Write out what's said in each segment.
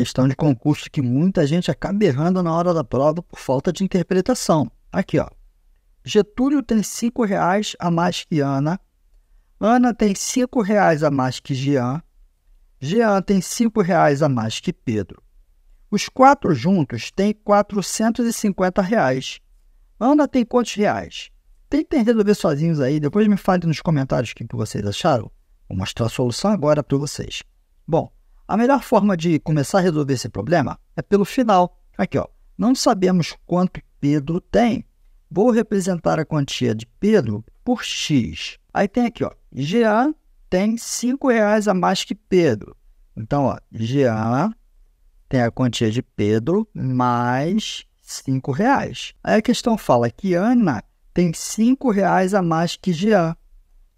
questão de concurso que muita gente acaba errando na hora da prova por falta de interpretação. Aqui, ó. Getúlio tem cinco reais a mais que Ana. Ana tem cinco reais a mais que Jean. Jean tem cinco reais a mais que Pedro. Os quatro juntos têm 450 reais. Ana tem quantos reais? Tentem resolver sozinhos aí, depois me falem nos comentários o que vocês acharam. Vou mostrar a solução agora para vocês. Bom, a melhor forma de começar a resolver esse problema é pelo final. Aqui, ó. Não sabemos quanto Pedro tem. Vou representar a quantia de Pedro por X. Aí tem aqui, ó. Jean tem R$ reais a mais que Pedro. Então, ó, Jean tem a quantia de Pedro mais R$ reais. Aí a questão fala que Ana tem R$ reais a mais que Jean.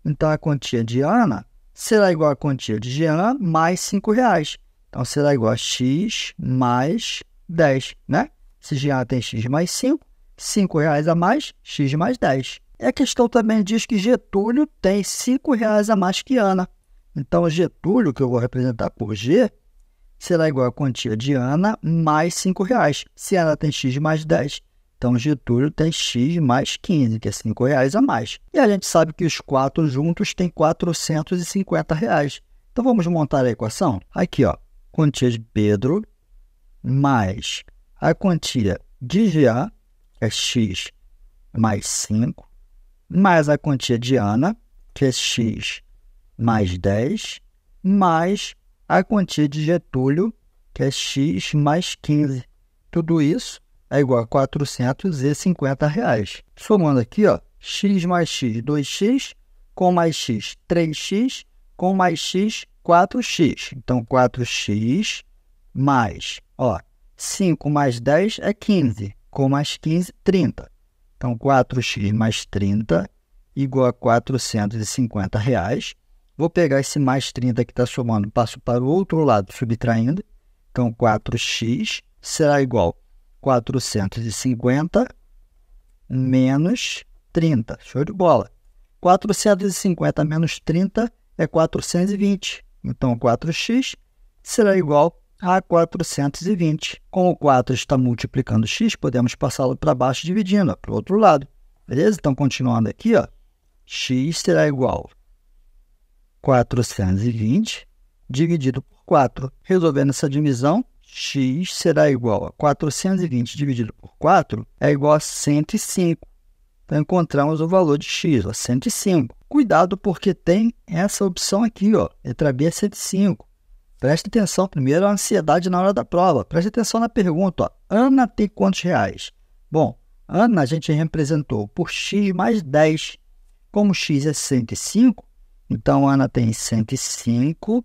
Então, a quantia de Ana será igual à quantia de Jean mais 5 reais. Então, será igual a x mais 10, né? Se Jean tem x mais 5, 5 reais a mais, x mais 10. E a questão também diz que Getúlio tem 5 reais a mais que Ana. Então, Getúlio, que eu vou representar por G, será igual à quantia de Ana mais 5 reais. Se Ana tem x mais 10, então, Getúlio tem X mais 15, que é 5 reais a mais. E a gente sabe que os quatro juntos têm 450 reais. Então, vamos montar a equação? Aqui, ó, quantia de Pedro mais a quantia de Gia, que é X mais 5, mais a quantia de Ana, que é X mais 10, mais a quantia de Getúlio, que é X mais 15. Tudo isso é igual a 450 reais. Somando aqui, ó, x mais x, 2x, com mais x, 3x, com mais x, 4x. Então, 4x mais, ó, 5 mais 10 é 15, com mais 15, 30. Então, 4x mais 30 igual a 450 reais. Vou pegar esse mais 30 que está somando, passo para o outro lado, subtraindo. Então, 4x será igual 450 menos 30. Show de bola. 450 menos 30 é 420. Então, 4x será igual a 420. Como o 4 está multiplicando x, podemos passá-lo para baixo dividindo para o outro lado. Beleza? Então, continuando aqui, ó, x será igual a 420 dividido por 4. Resolvendo essa divisão, x será igual a 420 dividido por 4 é igual a 105. Então, encontramos o valor de x, ó, 105. Cuidado porque tem essa opção aqui, ó, letra B é 105. Preste atenção primeiro à ansiedade na hora da prova. Preste atenção na pergunta, ó, Ana tem quantos reais? Bom, Ana a gente representou por x mais 10. Como x é 105, então Ana tem 105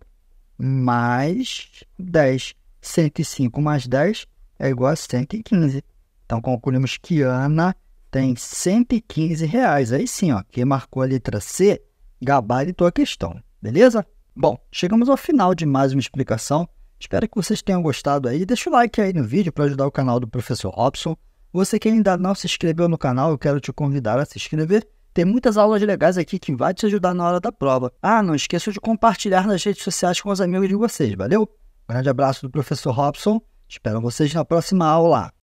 mais 10. 105 mais 10 é igual a 115. Então, concluímos que Ana tem 115 reais. Aí sim, ó, quem marcou a letra C, gabaritou a questão, beleza? Bom, chegamos ao final de mais uma explicação. Espero que vocês tenham gostado aí. Deixa o like aí no vídeo para ajudar o canal do Professor Robson. Você que ainda não se inscreveu no canal, eu quero te convidar a se inscrever. Tem muitas aulas legais aqui que vai te ajudar na hora da prova. Ah, não esqueça de compartilhar nas redes sociais com os amigos de vocês, valeu? Grande abraço do professor Robson. Espero vocês na próxima aula.